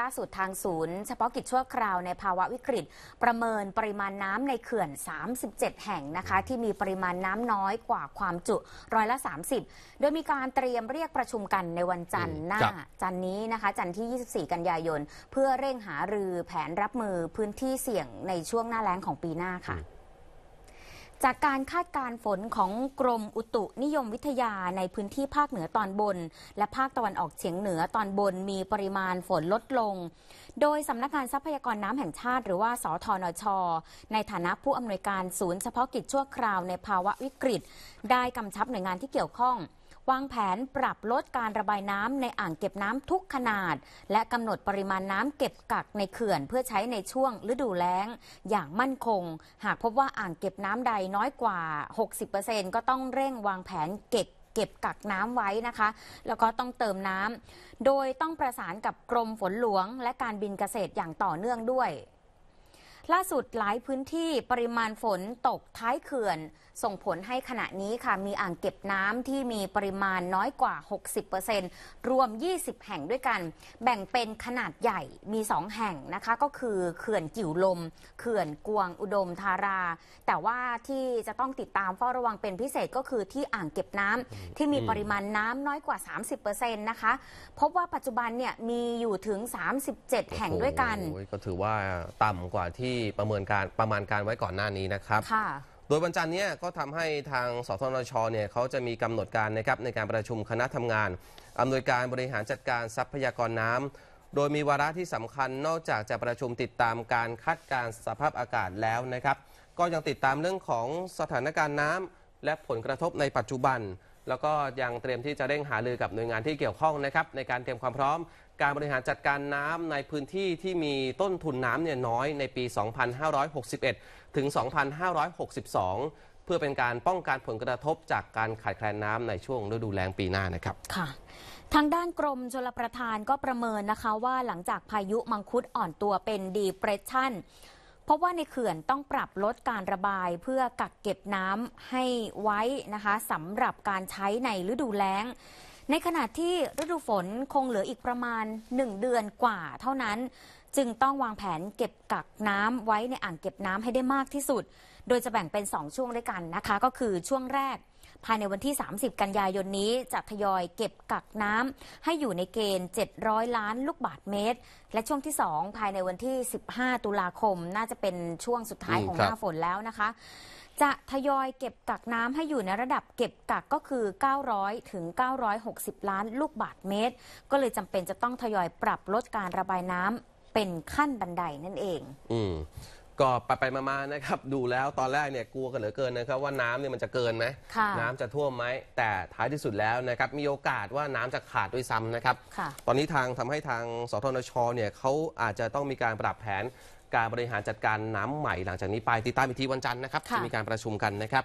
ล่าสุดทางศูนย์เฉพาะกิจชั่วคราวในภาวะวิกฤต ประเมินปริมาณน้ำในเขื่อน 37 แห่งนะคะ ที่มีปริมาณน้ำน้อยกว่าความจุร้อยละ 30 โดยมีการเตรียมเรียกประชุมกันในวันจันทร์หน้าจันทร์นี้นะคะ จันทร์ที่ 24 กันยายนเพื่อเร่งหารือแผนรับมือพื้นที่เสี่ยงในช่วงหน้าแล้งของปีหน้าค่ะจากการคาดการฝนของกรมอุตุนิยมวิทยาในพื้นที่ภาคเหนือตอนบน และภาคตะวันออกเฉียงเหนือตอนบนมีปริมาณฝนลดลง โดยสำนักงานทรัพยากรน้ำแห่งชาติ หรือว่าสทนช ในฐานะผู้อำนวยการศูนย์เฉพาะกิจชั่วคราวในภาวะวิกฤต ได้กำชับหน่วยงานที่เกี่ยวข้องวางแผนปรับลดการระบายน้ำในอ่างเก็บน้ำทุกขนาด และกำหนดปริมาณน้ำเก็บกักในเขื่อนเพื่อใช้ในช่วงฤดูแล้ง อย่างมั่นคง หากพบว่าอ่างเก็บน้ำใดน้อยกว่า 60%ก็ต้องเร่งวางแผนเก็บเก็บกักน้ำไว้นะคะ แล้วก็ต้องเติมน้ำโดยต้องประสานกับกรมฝนหลวงและการบินเกษตรอย่างต่อเนื่องด้วยล่าสุดหลายพื้นที่ปริมาณฝนตกท้ายเขื่อนส่งผลให้ขณะนี้ค่ะมีอ่างเก็บน้ำที่มีปริมาณน้อยกว่า 60%รวม 20 แห่งด้วยกัน แบ่งเป็นขนาดใหญ่มี 2 แห่งนะคะก็คือเขื่อนกิ่วลม เขื่อนกวงอุดมธารา แต่ว่าที่จะต้องติดตามเฝ้าระวังเป็นพิเศษก็คือที่อ่างเก็บน้ำที่มีปริมาณน้ำน้อยกว่า 30%นะคะพบว่าปัจจุบันเนี่ยมีอยู่ถึง 37 แห่งด้วยกัน ก็ถือว่าต่ำกว่าที่ประเมินการประมาณการไว้ก่อนหน้านี้นะครับค่ะโดยวันจันทร์นี้ก็ทำให้ทางสทนชเนี่ยเขาจะมีกำหนดการนะครับในการประชุมคณะทำงานอำนวยการบริหารจัดการทรัพยากรน้ำโดยมีวาระที่สำคัญนอกจากจะประชุมติดตามการคาดการสภาพอากาศแล้วนะครับ ก็ยังติดตามเรื่องของสถานการณ์น้ำและผลกระทบในปัจจุบันแล้วก็ยังเตรียมที่จะเร่งหารือกับหน่วยงานที่เกี่ยวข้องนะครับในการเตรียมความพร้อมการบริหารจัดการน้ำในพื้นที่ที่มีต้นทุนน้ำเนี่ยน้อยในปี 2561 ถึง 2562 เพื่อเป็นการป้องกันผลกระทบจากการขาดแคลนน้ำในช่วงฤดูแล้งปีหน้านะครับ ค่ะ ทางด้านกรมชลประทานก็ประเมินนะคะว่าหลังจากพายุมังคุดอ่อนตัวเป็นดีเพรสชันเพราะว่าในเขื่อนต้องปรับลดการระบายเพื่อกักเก็บน้ำให้ไว้นะคะสำหรับการใช้ในฤดูแล้ง ในขณะที่ฤดูฝนคงเหลืออีกประมาณ 1 เดือนกว่าเท่านั้น จึงต้องวางแผนเก็บกักน้ำไว้ในอ่างเก็บน้ำให้ได้มากที่สุด โดยจะแบ่งเป็น 2ช่วงด้วยกันนะคะก็คือช่วงแรกภายในวันที่ 30 กันยายนนี้จะทยอยเก็บกักน้ำให้อยู่ในเกณฑ์ 700 ล้านลูกบาทเมตร และช่วงที่2ภายในวันที่ 15 ตุลาคมน่าจะเป็นช่วงสุดท้ายของหน้าฝนแล้วนะคะ จะทยอยเก็บกักน้ำให้อยู่ในระดับเก็บกักก็คือ 900 ถึง 960 ล้านลูกบาทเมตร ก็เลยจำเป็นจะต้องทยอยปรับลดการระบายน้ำเป็นขั้นบันไดนั่นเองอืก็ไปไปมาๆนะครับ ดูแล้วตอนแรกเนี่ยกลัวกันเหลือเกินนะครับ ว่าน้ำเนี่ยมันจะเกินไหมน้ำจะท่วมไหมแต่ท้ายที่สุดแล้วนะครับมีโอกาสว่าน้ำจะขาดด้วยซ้ำนะครับตอนนี้ทางทำให้ทางสทนชเนี่ยเขาอาจจะต้องมีการปรับแผนการบริหารจัดการน้ำใหม่หลังจากนี้ไปติดตามอีกทีวันจันทร์นะครับจะมีการประชุมกันนะครับ